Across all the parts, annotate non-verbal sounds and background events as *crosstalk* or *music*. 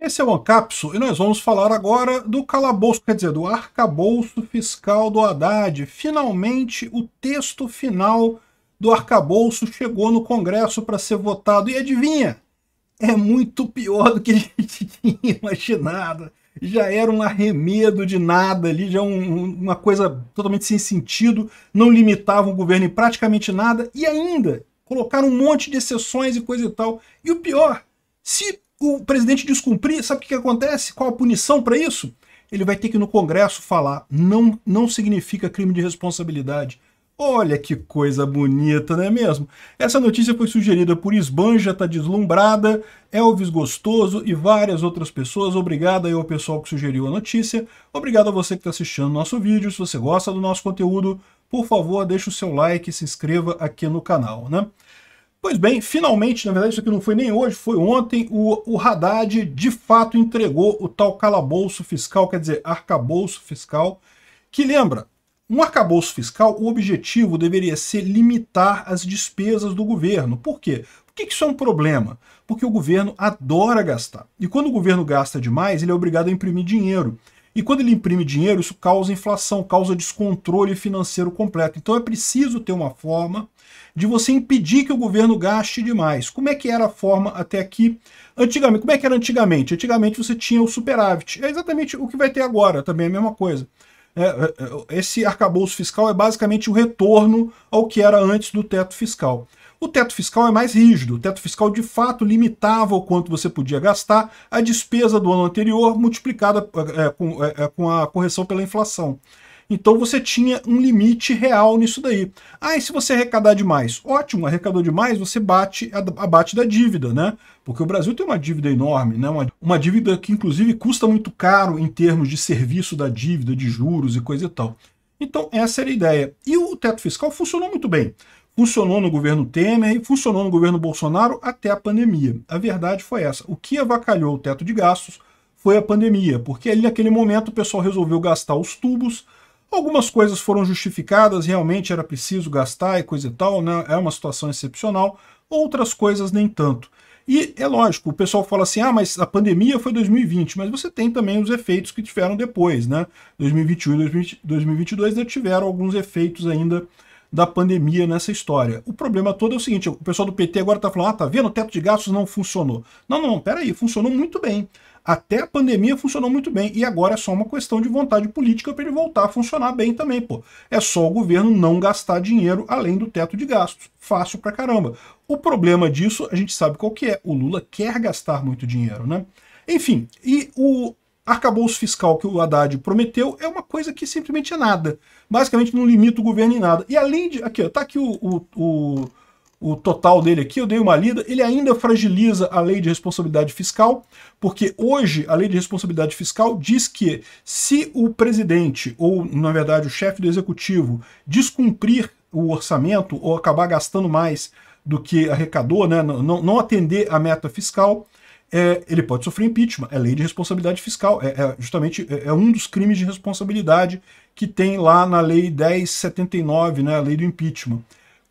Esse é o Ancapso e nós vamos falar agora do calabouço, quer dizer, do arcabouço fiscal do Haddad. Finalmente, o texto final do arcabouço chegou no Congresso para ser votado. E adivinha? É muito pior do que a *laughs* gente tinha imaginado. Já era um arremedo de nada ali, já um, uma coisa totalmente sem sentido, não limitava o governo em praticamente nada, e ainda colocaram um monte de exceções e coisa e tal. E o pior, se o presidente descumprir, sabe o que acontece? Qual a punição para isso? Ele vai ter que no Congresso falar, não, não significa crime de responsabilidade. Olha que coisa bonita, não é mesmo? Essa notícia foi sugerida por Esbanja, tá deslumbrada, Elvis Gostoso e várias outras pessoas. Obrigado aí ao pessoal que sugeriu a notícia. Obrigado a você que está assistindo nosso vídeo. Se você gosta do nosso conteúdo, por favor, deixe o seu like e se inscreva aqui no canal, né? Pois bem, finalmente, na verdade isso aqui não foi nem hoje, foi ontem, o, o Haddad de fato entregou o tal calabouço fiscal, quer dizer, arcabouço fiscal, que lembra, um arcabouço fiscal, o objetivo deveria ser limitar as despesas do governo. Por quê? Por que isso é um problema? Porque o governo adora gastar. E quando o governo gasta demais, ele é obrigado a imprimir dinheiro. E quando ele imprime dinheiro, isso causa inflação, causa descontrole financeiro completo. Então é preciso ter uma forma de você impedir que o governo gaste demais. Como é que era a forma até aqui? Antigamente, como é que era antigamente? Antigamente você tinha o superávit. É exatamente o que vai ter agora, também é a mesma coisa. É, é, é esse arcabouço fiscal é basicamente o retorno ao que era antes do teto fiscal. O teto fiscal é mais rígido. O teto fiscal de fato limitava o quanto você podia gastar a despesa do ano anterior multiplicada é, com, é, com a correção pela inflação. Então você tinha um limite real nisso daí. Ah, e se você arrecadar demais? Ótimo, arrecadou demais, você bate abate da dívida, né? Porque o Brasil tem uma dívida enorme, né? Uma, uma dívida que inclusive custa muito caro em termos de serviço da dívida, de juros e coisa e tal. Então essa era a ideia. E o teto fiscal funcionou muito bem. Funcionou no governo Temer, funcionou no governo Bolsonaro até a pandemia. A verdade foi essa. O que avacalhou o teto de gastos foi a pandemia, porque ali naquele momento o pessoal resolveu gastar os tubos. Algumas coisas foram justificadas, realmente era preciso gastar e coisa e tal, né? é uma situação excepcional. Outras coisas nem tanto. E é lógico, o pessoal fala assim, ah, mas a pandemia foi 2020, mas você tem também os efeitos que tiveram depois, né? 2021 e 2022 ainda né, tiveram alguns efeitos ainda da pandemia nessa história. O problema todo é o seguinte, o pessoal do PT agora está falando, ah, tá vendo, o teto de gastos não funcionou. Não, não, peraí, funcionou muito bem. Até a pandemia funcionou muito bem e agora é só uma questão de vontade política para ele voltar a funcionar bem também, pô. É só o governo não gastar dinheiro além do teto de gastos. Fácil pra caramba. O problema disso, a gente sabe qual que é. O Lula quer gastar muito dinheiro, né? Enfim, e o arcabouço fiscal que o Haddad prometeu é uma coisa que simplesmente é nada. Basicamente não limita o governo em nada. E além de. Aqui, ó, tá aqui o, o, o, o total dele aqui, eu dei uma lida. Ele ainda fragiliza a lei de responsabilidade fiscal, porque hoje a lei de responsabilidade fiscal diz que se o presidente, ou na verdade o chefe do executivo, descumprir o orçamento ou acabar gastando mais do que arrecadou, né, não, não atender a meta fiscal, é, ele pode sofrer impeachment. É lei de responsabilidade fiscal. É, é justamente é, é um dos crimes de responsabilidade que tem lá na lei 1079, né, a lei do impeachment.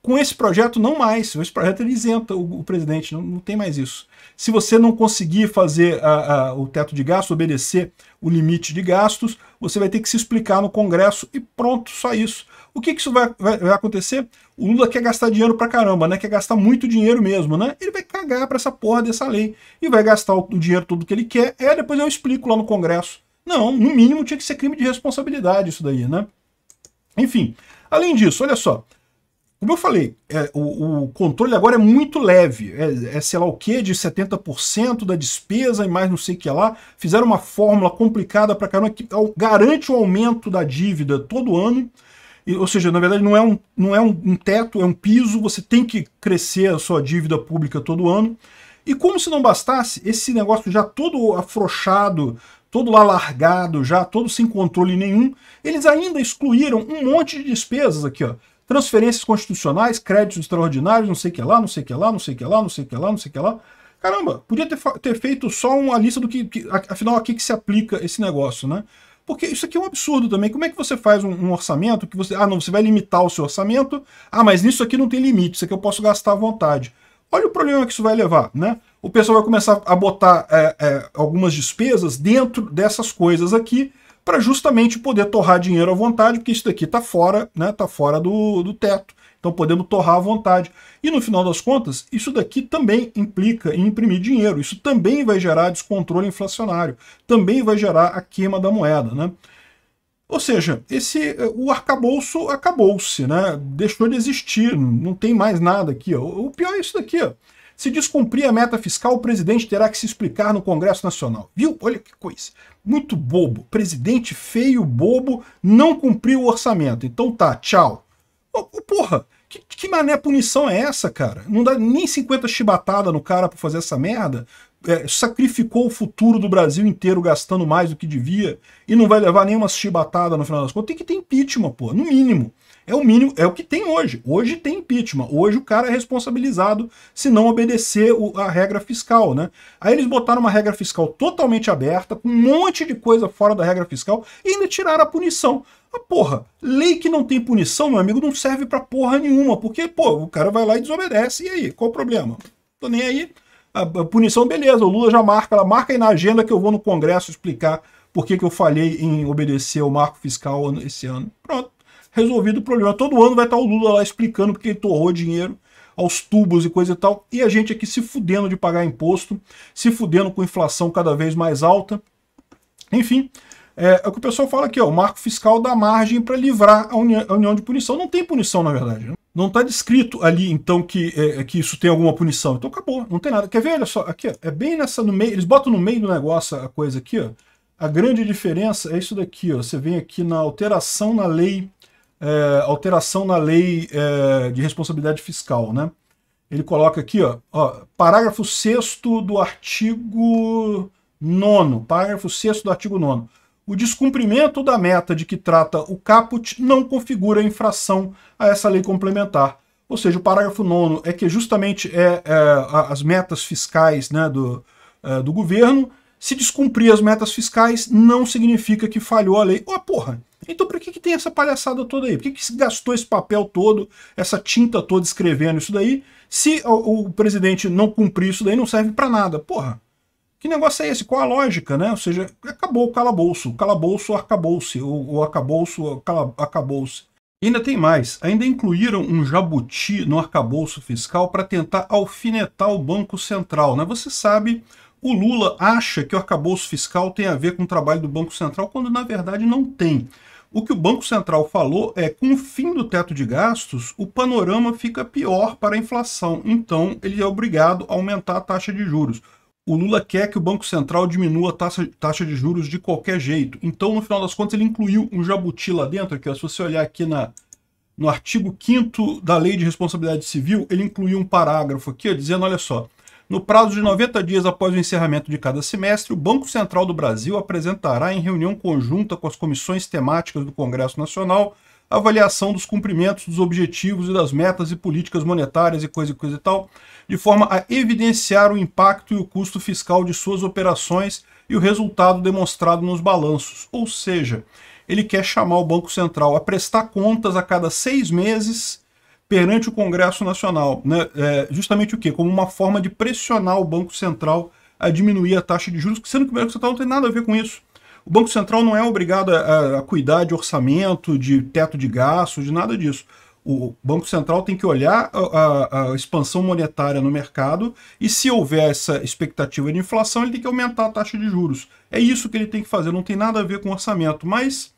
Com esse projeto, não mais. Esse projeto ele isenta o, o presidente, não, não, tem mais isso. Se você não conseguir fazer a, a, o teto de gastos, obedecer o limite de gastos, você vai ter que se explicar no Congresso e pronto, só isso. O que, que isso vai, vai, vai acontecer? O Lula quer gastar dinheiro pra caramba, né? Quer gastar muito dinheiro mesmo, né? Ele vai cagar pra essa porra dessa lei e vai gastar o, o dinheiro todo que ele quer. É, depois eu explico lá no Congresso. Não, no mínimo tinha que ser crime de responsabilidade isso daí, né? Enfim, além disso, olha só, como eu falei, é, o, o, controle agora é muito leve, é, é sei lá o que, de 70% da despesa e mais não sei o que lá. Fizeram uma fórmula complicada para caramba que garante o aumento da dívida todo ano. E, ou seja, na verdade não é, um, não é um, um teto, é um piso, você tem que crescer a sua dívida pública todo ano. E como se não bastasse, esse negócio já todo afrouxado, todo lá largado, já todo sem controle nenhum, eles ainda excluíram um monte de despesas aqui, ó transferências constitucionais, créditos extraordinários, não sei o que lá, não sei o que lá, não sei o que lá, não sei o que lá, não sei o que lá. Caramba, podia ter, ter feito só uma lista do que, que afinal, aqui que se aplica esse negócio, né? Porque isso aqui é um absurdo também. Como é que você faz um, um, orçamento que você... Ah, não, você vai limitar o seu orçamento. Ah, mas nisso aqui não tem limite, isso aqui eu posso gastar à vontade. Olha o problema que isso vai levar, né? O pessoal vai começar a botar é, é, algumas despesas dentro dessas coisas aqui, para justamente poder torrar dinheiro à vontade, porque isso daqui está fora, né, tá fora do, do teto. Então podemos torrar à vontade. E no final das contas, isso daqui também implica em imprimir dinheiro. Isso também vai gerar descontrole inflacionário. Também vai gerar a queima da moeda. Né? Ou seja, esse, o arcabouço acabou-se, né? deixou de existir, não tem mais nada aqui. Ó. O pior é isso daqui. Ó. Se descumprir a meta fiscal, o presidente terá que se explicar no Congresso Nacional. Viu? Olha que coisa. Muito bobo. Presidente feio, bobo, não cumpriu o orçamento. Então tá, tchau. Oh, porra, que, que mané punição é essa, cara? Não dá nem 50 chibatada no cara por fazer essa merda? É, sacrificou o futuro do Brasil inteiro gastando mais do que devia e não vai levar nenhuma chibatada no final das contas. Tem que ter impeachment, pô, no mínimo. É o mínimo, é o que tem hoje. Hoje tem impeachment. Hoje o cara é responsabilizado se não obedecer o, a regra fiscal, né? Aí eles botaram uma regra fiscal totalmente aberta, com um monte de coisa fora da regra fiscal, e ainda tiraram a punição. A porra, lei que não tem punição, meu amigo, não serve pra porra nenhuma, porque, pô, o cara vai lá e desobedece, e aí? Qual o problema? Tô nem aí. A, a punição, beleza, o Lula já marca, ela marca aí na agenda que eu vou no Congresso explicar por que, que eu falhei em obedecer o marco fiscal esse ano. Pronto resolvido o problema. Todo ano vai estar o Lula lá explicando porque ele torrou dinheiro aos tubos e coisa e tal. E a gente aqui se fudendo de pagar imposto, se fudendo com inflação cada vez mais alta. Enfim, é, é o que o pessoal fala aqui, ó, o marco fiscal dá margem para livrar a, união a união de punição. Não tem punição, na verdade. Né? Não está descrito ali, então, que, é, é, que isso tem alguma punição. Então acabou, não tem nada. Quer ver? Olha só, aqui, ó, é bem nessa, no meio, eles botam no meio do negócio a coisa aqui, ó. A grande diferença é isso daqui, ó. Você vem aqui na alteração na lei é, alteração na lei é, de responsabilidade fiscal, né? Ele coloca aqui, ó, ó parágrafo 6 do artigo 9 parágrafo 6 do artigo 9 o descumprimento da meta de que trata o caput não configura infração a essa lei complementar. Ou seja, o parágrafo 9 é que justamente é, é, as metas fiscais né, do, é, do governo, se descumprir as metas fiscais, não significa que falhou a lei. Ó, oh, porra, então por que, que tem essa palhaçada toda aí? Por que, que se gastou esse papel todo, essa tinta toda escrevendo isso daí, se o, o presidente não cumprir isso daí, não serve para nada? Porra, que negócio é esse? Qual a lógica, né? Ou seja, acabou o calabouço. O calabouço acabou-se. O, o acabouço acabou-se. Ainda tem mais. Ainda incluíram um jabuti no arcabouço fiscal para tentar alfinetar o Banco Central. Né? Você sabe, o Lula acha que o arcabouço fiscal tem a ver com o trabalho do Banco Central, quando na verdade não tem. O que o Banco Central falou é com o fim do teto de gastos, o panorama fica pior para a inflação, então ele é obrigado a aumentar a taxa de juros. O Lula quer que o Banco Central diminua a taxa, taxa de juros de qualquer jeito. Então, no final das contas, ele incluiu um jabuti lá dentro, que é, se você olhar aqui na, no artigo 5 da Lei de Responsabilidade Civil, ele incluiu um parágrafo aqui ó, dizendo, olha só, no prazo de 90 dias após o encerramento de cada semestre, o Banco Central do Brasil apresentará em reunião conjunta com as comissões temáticas do Congresso Nacional a avaliação dos cumprimentos dos objetivos e das metas e políticas monetárias e coisa e coisa e tal, de forma a evidenciar o impacto e o custo fiscal de suas operações e o resultado demonstrado nos balanços. Ou seja, ele quer chamar o Banco Central a prestar contas a cada seis meses perante o Congresso Nacional, né? É, justamente o quê? Como uma forma de pressionar o Banco Central a diminuir a taxa de juros, sendo que o Banco Central não tem nada a ver com isso. O Banco Central não é obrigado a, a cuidar de orçamento, de teto de gastos, de nada disso. O Banco Central tem que olhar a, a, a, expansão monetária no mercado e, se houver essa expectativa de inflação, ele tem que aumentar a taxa de juros. É isso que ele tem que fazer, não tem nada a ver com orçamento. Mas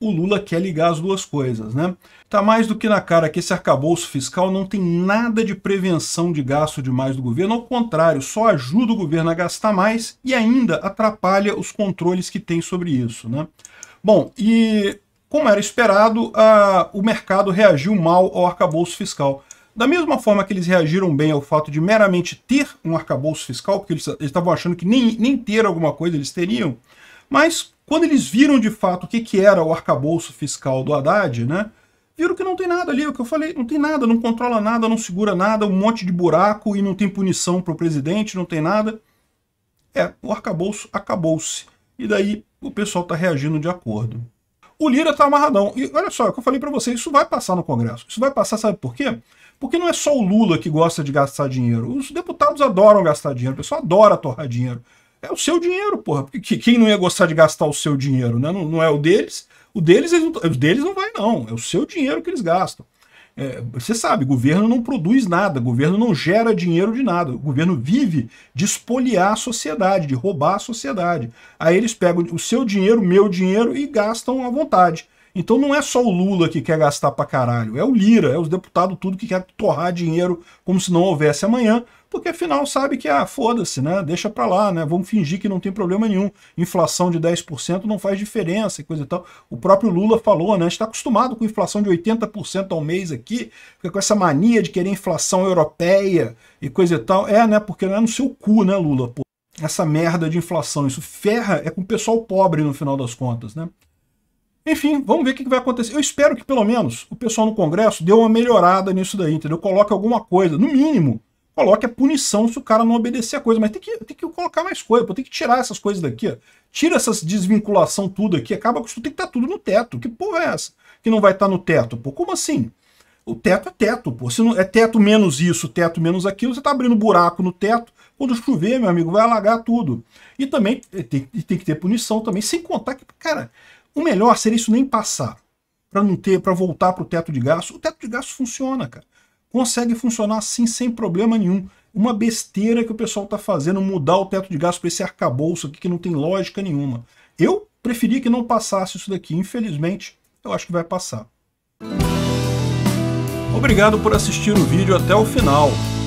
o Lula quer ligar as duas coisas, né? Tá mais do que na cara que esse arcabouço fiscal não tem nada de prevenção de gasto demais do governo, ao contrário, só ajuda o governo a gastar mais e ainda atrapalha os controles que tem sobre isso, né? Bom, e como era esperado, a, o mercado reagiu mal ao arcabouço fiscal. Da mesma forma que eles reagiram bem ao fato de meramente ter um arcabouço fiscal, porque eles estavam achando que nem, nem ter alguma coisa eles teriam, mas quando eles viram de fato o que, que era o arcabouço fiscal do Haddad, né? Viram que não tem nada ali, é o que eu falei, não tem nada, não controla nada, não segura nada, um monte de buraco e não tem punição para o presidente, não tem nada. É, o arcabouço acabou-se. E daí o pessoal está reagindo de acordo. O Lira está amarradão. E olha só, é o que eu falei para vocês, isso vai passar no Congresso. Isso vai passar, sabe por quê? Porque não é só o Lula que gosta de gastar dinheiro. Os deputados adoram gastar dinheiro, o pessoal adora torrar dinheiro. É o seu dinheiro, porra. Porque quem não ia gostar de gastar o seu dinheiro, né? Não, não é o deles. O deles, eles, o deles não vai, não. É o seu dinheiro que eles gastam. É, você sabe, governo não produz nada, governo não gera dinheiro de nada. O governo vive de espoliar a sociedade, de roubar a sociedade. Aí eles pegam o seu dinheiro, meu dinheiro e gastam à vontade. Então não é só o Lula que quer gastar pra caralho, é o Lira, é os deputados tudo que quer torrar dinheiro como se não houvesse amanhã, porque afinal sabe que, ah, foda-se, né? Deixa pra lá, né? Vamos fingir que não tem problema nenhum. Inflação de 10% não faz diferença e coisa e tal. O próprio Lula falou, né? A gente tá acostumado com inflação de 80% ao mês aqui, fica com essa mania de querer inflação europeia e coisa e tal. É, né? Porque não é no seu cu, né, Lula? Pô. Essa merda de inflação, isso ferra é com o pessoal pobre no final das contas, né? Enfim, vamos ver o que vai acontecer. Eu espero que, pelo menos, o pessoal no Congresso dê uma melhorada nisso daí, entendeu? Coloque alguma coisa, no mínimo, coloque a punição se o cara não obedecer a coisa. Mas tem que, tem que colocar mais coisa, pô. tem que tirar essas coisas daqui, ó. Tira essa desvinculação tudo aqui, acaba com isso, tem que estar tá tudo no teto. Que porra é essa que não vai estar tá no teto, pô? Como assim? O teto é teto, pô. Se não, é teto menos isso, teto menos aquilo, você tá abrindo buraco no teto. Quando chover, meu amigo, vai alagar tudo. E também eh, tem, tem que ter punição também, sem contar que, cara, o melhor seria isso nem passar, para não ter, para voltar para o teto de gasto. O teto de gasto funciona, cara. Consegue funcionar assim sem problema nenhum. Uma besteira que o pessoal está fazendo, mudar o teto de gasto para esse arcabouço aqui que não tem lógica nenhuma. Eu preferi que não passasse isso daqui, infelizmente, eu acho que vai passar. Obrigado por assistir o vídeo até o final.